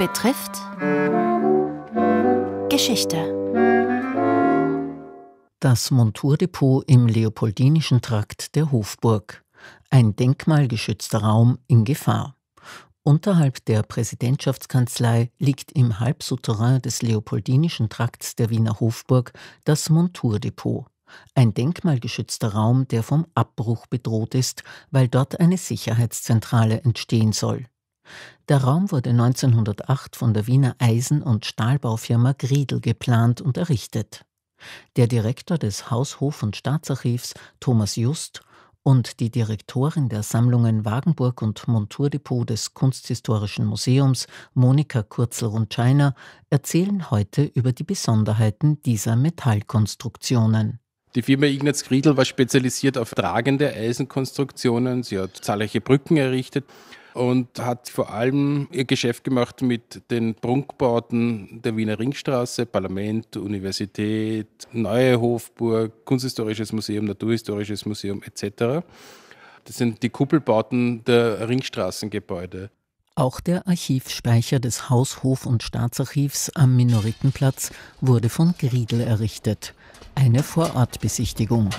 betrifft Geschichte. Das Monturdepot im Leopoldinischen Trakt der Hofburg. Ein denkmalgeschützter Raum in Gefahr. Unterhalb der Präsidentschaftskanzlei liegt im Halbsouterrain des Leopoldinischen Trakts der Wiener Hofburg das Monturdepot, ein denkmalgeschützter Raum, der vom Abbruch bedroht ist, weil dort eine Sicherheitszentrale entstehen soll. Der Raum wurde 1908 von der Wiener Eisen- und Stahlbaufirma Griedel geplant und errichtet. Der Direktor des Haus, Hof und Staatsarchivs, Thomas Just, und die Direktorin der Sammlungen Wagenburg und Monturdepot des Kunsthistorischen Museums, Monika Kurzel-Rundscheiner, erzählen heute über die Besonderheiten dieser Metallkonstruktionen. Die Firma Ignaz Griedel war spezialisiert auf tragende Eisenkonstruktionen. Sie hat zahlreiche Brücken errichtet und hat vor allem ihr Geschäft gemacht mit den Prunkbauten der Wiener Ringstraße, Parlament, Universität, Neue Hofburg, Kunsthistorisches Museum, Naturhistorisches Museum etc. Das sind die Kuppelbauten der Ringstraßengebäude. Auch der Archivspeicher des Haus, Hof und Staatsarchivs am Minoritenplatz wurde von Griedel errichtet. Eine Vorortbesichtigung.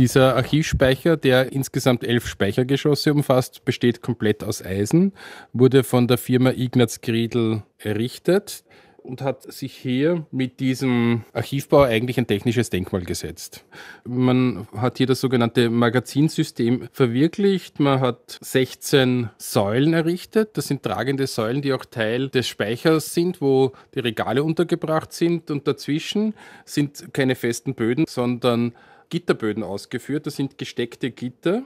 Dieser Archivspeicher, der insgesamt elf Speichergeschosse umfasst, besteht komplett aus Eisen, wurde von der Firma Ignaz Griedl errichtet und hat sich hier mit diesem Archivbau eigentlich ein technisches Denkmal gesetzt. Man hat hier das sogenannte Magazinsystem verwirklicht. Man hat 16 Säulen errichtet. Das sind tragende Säulen, die auch Teil des Speichers sind, wo die Regale untergebracht sind. Und dazwischen sind keine festen Böden, sondern Gitterböden ausgeführt. Das sind gesteckte Gitter,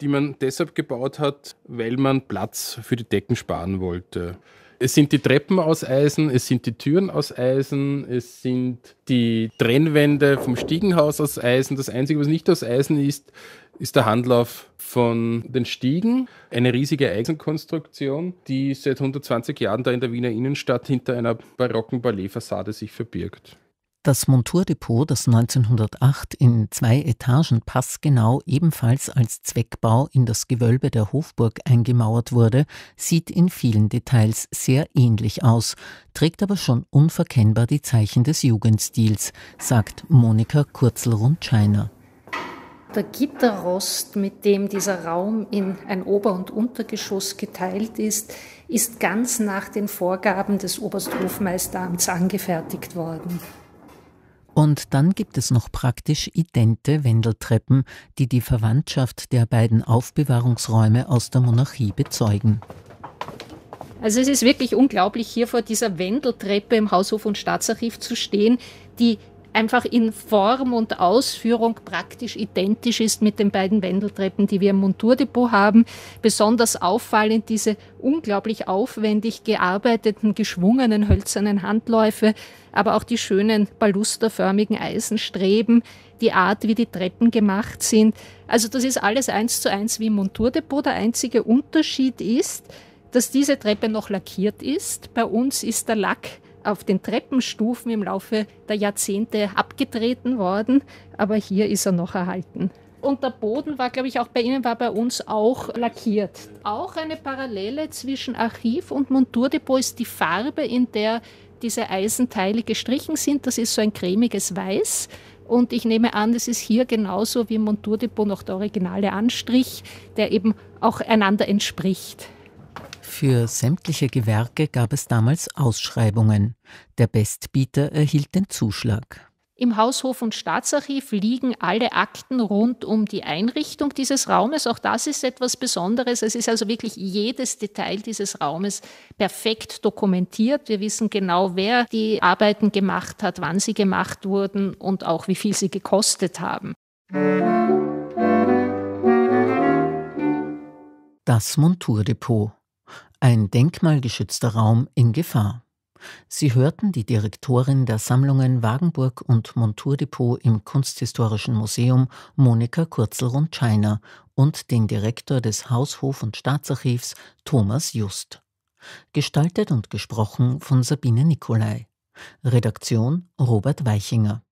die man deshalb gebaut hat, weil man Platz für die Decken sparen wollte. Es sind die Treppen aus Eisen, es sind die Türen aus Eisen, es sind die Trennwände vom Stiegenhaus aus Eisen. Das Einzige, was nicht aus Eisen ist, ist der Handlauf von den Stiegen. Eine riesige Eisenkonstruktion, die seit 120 Jahren da in der Wiener Innenstadt hinter einer barocken Ballettfassade sich verbirgt. Das Monturdepot, das 1908 in zwei Etagen passgenau ebenfalls als Zweckbau in das Gewölbe der Hofburg eingemauert wurde, sieht in vielen Details sehr ähnlich aus, trägt aber schon unverkennbar die Zeichen des Jugendstils, sagt Monika Kurzel-Rundscheiner. Der Gitterrost, mit dem dieser Raum in ein Ober- und Untergeschoss geteilt ist, ist ganz nach den Vorgaben des Obersthofmeisteramts angefertigt worden. Und dann gibt es noch praktisch idente Wendeltreppen, die die Verwandtschaft der beiden Aufbewahrungsräume aus der Monarchie bezeugen. Also es ist wirklich unglaublich, hier vor dieser Wendeltreppe im Haushof- und Staatsarchiv zu stehen, die einfach in Form und Ausführung praktisch identisch ist mit den beiden Wendeltreppen, die wir im Monturdepot haben. Besonders auffallend diese unglaublich aufwendig gearbeiteten, geschwungenen hölzernen Handläufe, aber auch die schönen balusterförmigen Eisenstreben, die Art, wie die Treppen gemacht sind. Also das ist alles eins zu eins wie im Monturdepot. Der einzige Unterschied ist, dass diese Treppe noch lackiert ist. Bei uns ist der Lack auf den Treppenstufen im Laufe der Jahrzehnte abgetreten worden, aber hier ist er noch erhalten. Und der Boden war, glaube ich, auch bei Ihnen, war bei uns auch lackiert. Auch eine Parallele zwischen Archiv und Monturdepot ist die Farbe, in der diese Eisenteile gestrichen sind. Das ist so ein cremiges Weiß. Und ich nehme an, es ist hier genauso wie im Monturdepot noch der originale Anstrich, der eben auch einander entspricht. Für sämtliche Gewerke gab es damals Ausschreibungen. Der Bestbieter erhielt den Zuschlag. Im Haushof- und Staatsarchiv liegen alle Akten rund um die Einrichtung dieses Raumes. Auch das ist etwas Besonderes. Es ist also wirklich jedes Detail dieses Raumes perfekt dokumentiert. Wir wissen genau, wer die Arbeiten gemacht hat, wann sie gemacht wurden und auch wie viel sie gekostet haben. Das Monturdepot. Ein denkmalgeschützter Raum in Gefahr. Sie hörten die Direktorin der Sammlungen Wagenburg und Monturdepot im Kunsthistorischen Museum, Monika Kurzel-Rundscheiner, und den Direktor des Haushof- und Staatsarchivs, Thomas Just. Gestaltet und gesprochen von Sabine Nicolai. Redaktion Robert Weichinger.